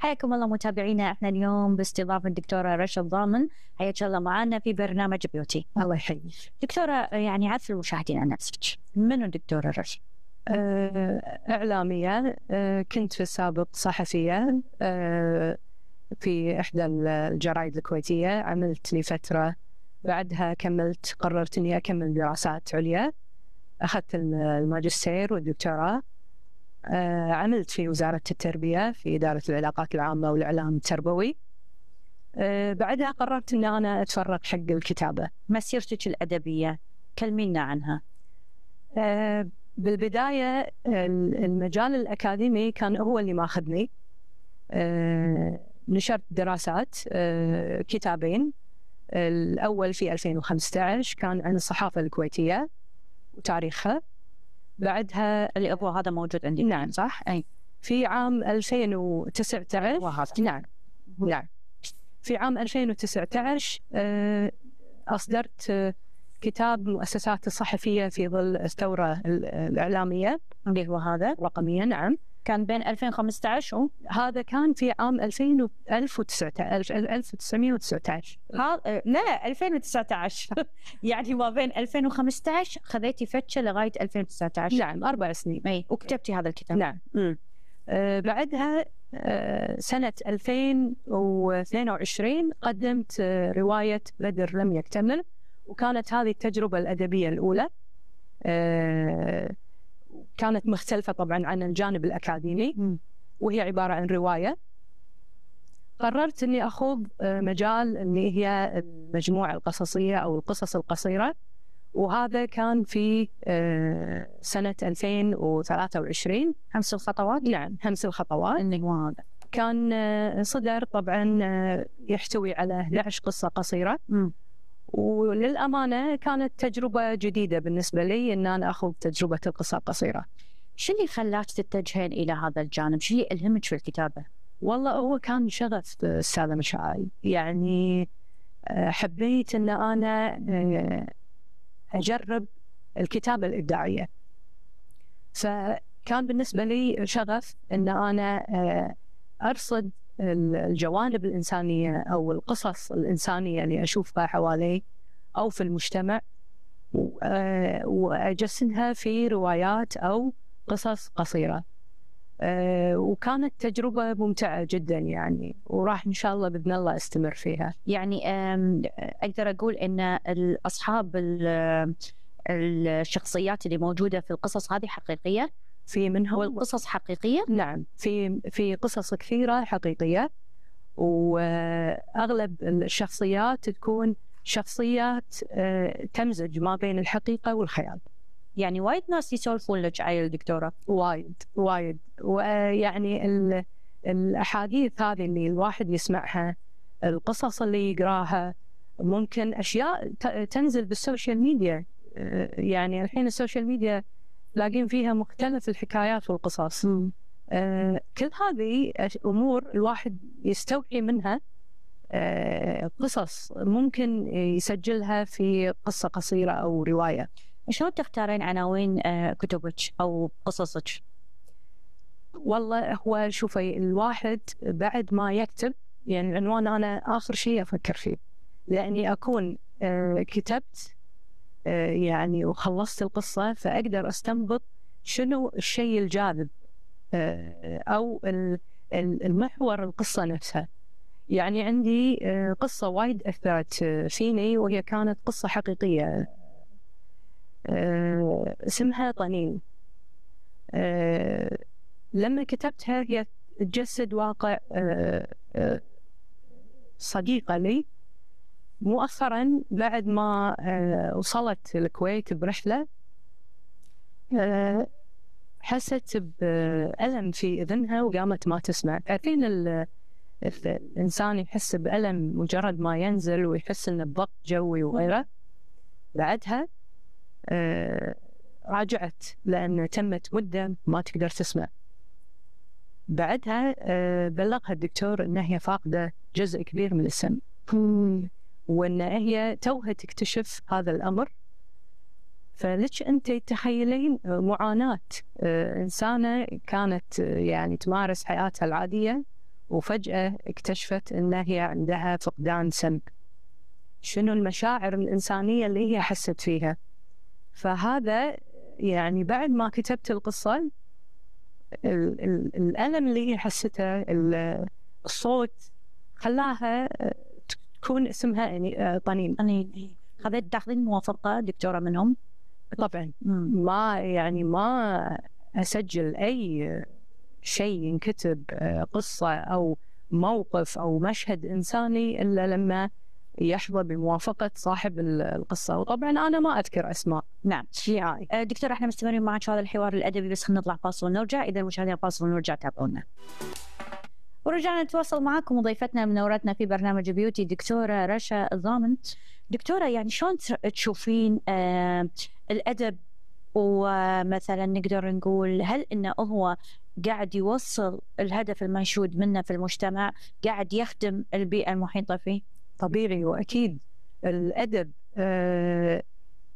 حياكم الله متابعينا احنا اليوم باستضافه الدكتوره رشا الضامن حياك الله معنا في برنامج بيوتي الله يحييك دكتوره يعني عرف المشاهدين عن نفسك منو الدكتوره رشا؟ أه اعلاميه أه كنت في السابق صحفيه أه في احدى الجرايد الكويتيه عملت لي فتره بعدها كملت قررت اني اكمل دراسات عليا اخذت الماجستير والدكتوراه آه، عملت في وزارة التربية في إدارة العلاقات العامة والإعلام التربوي آه، بعدها قررت أن أنا أتفرغ حق الكتابة مسيرتك الأدبية كلمينا عنها آه، بالبداية المجال الأكاديمي كان هو اللي ماخذني نشرت دراسات كتابين الأول في 2015 كان عن الصحافة الكويتية وتاريخها بعدها اللي هو هذا موجود عندي نعم صح؟ اي في عام 2019 وهذا نعم نعم في عام 2019 آه، أصدرت كتاب مؤسسات الصحفية في ظل الثورة الإعلامية اللي هو هذا رقميا نعم كان بين 2015 هذا كان في عام 2019 1919 أه، لا 2019 يعني ما بين 2015 خذيتي فتشه لغايه 2019 نعم اربع سنين اي وكتبتي هذا الكتاب نعم آه بعدها أه، سنة 2022 قدمت أه، رواية بدر لم يكتمل وكانت هذه التجربة الأدبية الأولى كانت مختلفة طبعا عن الجانب الأكاديمي وهي عبارة عن رواية قررت أني أخوض آه، مجال اللي هي المجموعة القصصية أو القصص القصيرة وهذا كان في آه، سنة 2023 همس الخطوات نعم همس الخطوات اللي هو هذا كان آه، صدر طبعا يحتوي على 11 قصة قصيرة وللامانه كانت تجربه جديده بالنسبه لي ان انا اخذ تجربه القصه القصيره. شو اللي خلاك تتجهين الى هذا الجانب؟ شو اللي الهمك في الكتابه؟ والله هو كان شغف استاذه مشعل يعني آه، حبيت ان انا آه، اجرب الكتابه الابداعيه. فكان بالنسبه لي شغف ان انا آه، ارصد الجوانب الإنسانية أو القصص الإنسانية اللي أشوفها حوالي أو في المجتمع آه، وأجسدها في روايات أو قصص قصيرة آه، وكانت تجربة ممتعة جدا يعني وراح إن شاء الله بإذن الله أستمر فيها يعني أقدر أقول أن أصحاب آه، الشخصيات اللي موجودة في القصص هذه حقيقية في منها قصص حقيقية؟ نعم في في قصص كثيرة حقيقية وأغلب الشخصيات تكون شخصيات آه، تمزج ما بين الحقيقة والخيال يعني وايد ناس يسولفون لك عيل دكتورة وايد وايد ويعني الأحاديث هذه اللي الواحد يسمعها القصص اللي يقراها ممكن أشياء تنزل بالسوشيال ميديا آه، يعني الحين السوشيال ميديا تلاقين فيها مختلف الحكايات والقصص آه كل هذه امور الواحد يستوحي منها آه قصص ممكن يسجلها في قصه قصيره او روايه شلون تختارين عناوين آه كتبك او قصصك والله هو شوفي الواحد بعد ما يكتب يعني العنوان انا اخر شيء افكر فيه لاني اكون آه، كتبت آه، يعني وخلصت القصة فأقدر أستنبط شنو الشيء الجاذب آه، أو المحور القصة نفسها يعني عندي آه، قصة وايد أثرت فيني وهي كانت قصة حقيقية اسمها طنين لما كتبتها هي تجسد واقع صديقة لي مؤخرا بعد ما آه، وصلت الكويت برحلة آه، حست بألم في أذنها وقامت ما تسمع تعرفين الإنسان يحس بألم مجرد ما ينزل ويحس إنه بضغط جوي وغيره بعدها آه، راجعت لأن تمت مدة ما تقدر تسمع بعدها بلغها الدكتور أنها هي فاقدة جزء كبير من السمع وان هي توها تكتشف هذا الامر فلك انت تتخيلين معاناه آه، انسانه كانت آه، يعني تمارس حياتها العاديه وفجاه اكتشفت ان هي عندها فقدان سمع شنو المشاعر الانسانيه اللي هي حست فيها فهذا يعني بعد ما كتبت القصه الالم اللي هي حسته الصوت خلاها آه، تكون اسمها يعني آه، طنين طنين خذيت إيه. تاخذين موافقه دكتوره منهم طبعا ما يعني ما اسجل اي شيء ينكتب آه، قصه او موقف او مشهد انساني الا لما يحظى بموافقه صاحب القصه وطبعا انا ما اذكر اسماء نعم شيعاي آه، دكتور احنا مستمرين معك هذا الحوار الادبي بس خلينا نطلع فاصل ونرجع اذا مشاهدينا فاصل ونرجع تابعونا ورجعنا نتواصل معاكم وضيفتنا منورتنا في برنامج بيوتي دكتوره رشا الضامن دكتوره يعني شلون تشوفين آه، الادب ومثلا نقدر نقول هل انه هو قاعد يوصل الهدف المنشود منه في المجتمع قاعد يخدم البيئه المحيطه فيه طبيعي واكيد الادب آه،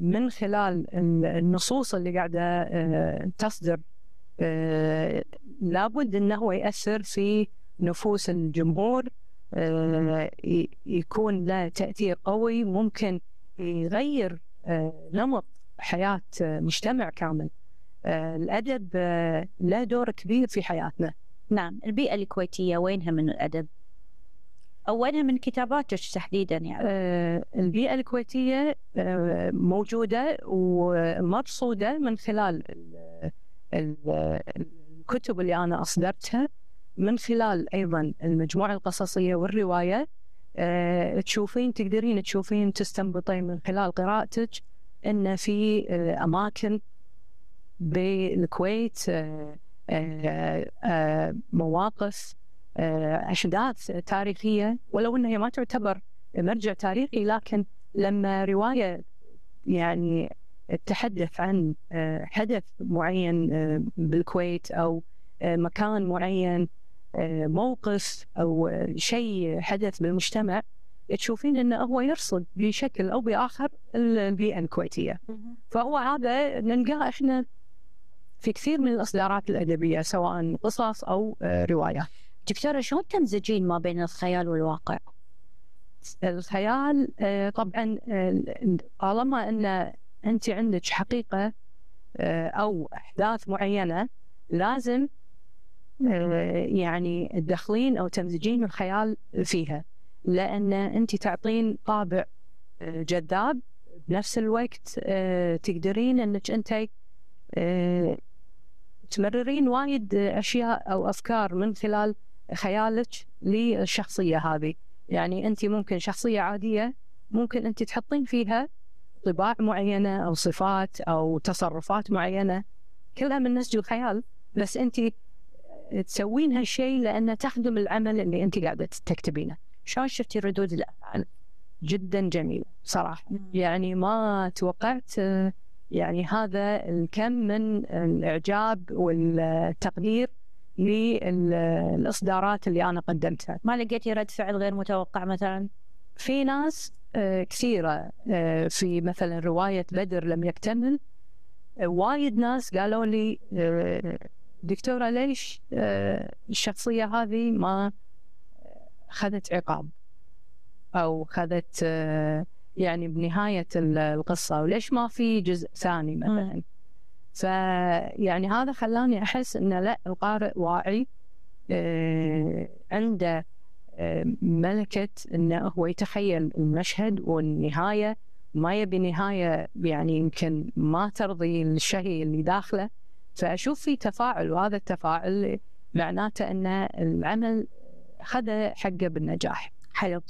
من خلال النصوص اللي قاعده آه، تصدر لابد انه هو ياثر في نفوس الجمهور آه، يكون له تأثير قوي ممكن يغير آه، نمط حياة آه، مجتمع كامل الأدب له دور كبير في حياتنا نعم البيئة الكويتية وينها من الأدب؟ أو وينها من كتاباتك تحديدا يعني؟ البيئة الكويتية موجودة ومرصودة من خلال الكتب اللي أنا أصدرتها من خلال ايضا المجموعه القصصيه والروايه آه، تشوفين تقدرين تشوفين تستنبطين من خلال قراءتك ان في آه، اماكن بالكويت آه، مواقف احداث تاريخيه ولو انها ما تعتبر مرجع تاريخي لكن لما روايه يعني تتحدث عن حدث معين بالكويت او مكان معين آه، موقف أو آه، شيء حدث بالمجتمع تشوفين انه هو يرصد بشكل او باخر البيئه الكويتيه. فهو هذا نلقاه احنا في كثير من الاصدارات الادبيه سواء قصص او آه، روايات. دكتوره شلون تمزجين ما بين الخيال والواقع؟ الخيال طبعا طالما ان انت عندك حقيقه او احداث معينه لازم آه، يعني تدخلين او تمزجين الخيال فيها لان انت تعطين طابع آه، جذاب بنفس الوقت آه، تقدرين انك انت تمررين وايد اشياء او افكار من خلال خيالك للشخصيه هذه يعني انت ممكن شخصيه عاديه ممكن انت تحطين فيها طباع معينه او صفات او تصرفات معينه كلها من نسج الخيال بس انت تسوين هالشيء لانه تخدم العمل اللي انت قاعده تكتبينه شلون شفتي ردود الافعال جدا جميل صراحه يعني ما توقعت يعني هذا الكم من الاعجاب والتقدير للاصدارات اللي انا قدمتها ما لقيتي رد فعل غير متوقع مثلا في ناس آه، كثيره آه، في مثلا روايه بدر لم يكتمل آه، وايد ناس قالوا لي دكتورة ليش آه، الشخصية هذه ما خذت عقاب أو خذت آه، يعني بنهاية القصة وليش ما في جزء ثاني مثلا فيعني هذا خلاني أحس أن لا القارئ واعي آه، عنده ملكة أنه هو يتخيل المشهد والنهاية ما يبي نهاية يعني يمكن ما ترضي الشهي اللي داخله فاشوف في تفاعل وهذا التفاعل معناته ان العمل خذ حقه بالنجاح. حلو.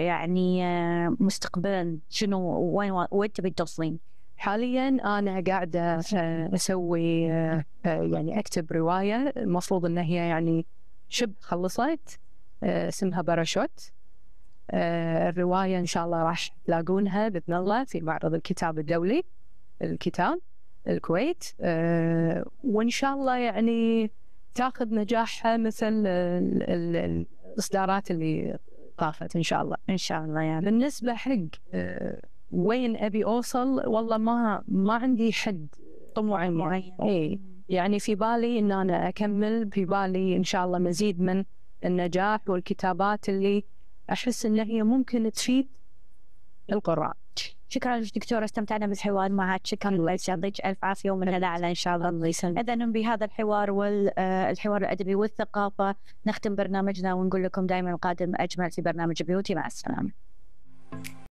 يعني آه، مستقبلا شنو وين وين تبي توصلين؟ حاليا انا قاعده آه، اسوي آه، يعني اكتب روايه المفروض ان هي يعني شبه خلصت اسمها باراشوت الروايه ان شاء الله راح تلاقونها باذن الله في معرض الكتاب الدولي الكتاب الكويت آه، وان شاء الله يعني تاخذ نجاحها مثل الاصدارات اللي طافت ان شاء الله ان شاء الله يعني بالنسبه حق آه، وين ابي اوصل والله ما ما عندي حد طموح يعني. معين اي يعني في بالي ان انا اكمل في بالي ان شاء الله مزيد من النجاح والكتابات اللي احس ان هي ممكن تفيد القراء شكرا لك دكتورة استمتعنا بالحوار معك شكرا الله يعطيك ألف عافية ومن الأعلى إن شاء الله الله يسلمك إذا بهذا الحوار والحوار آه، الأدبي والثقافة نختم برنامجنا ونقول لكم دائما القادم أجمل في برنامج بيوتي مع السلامة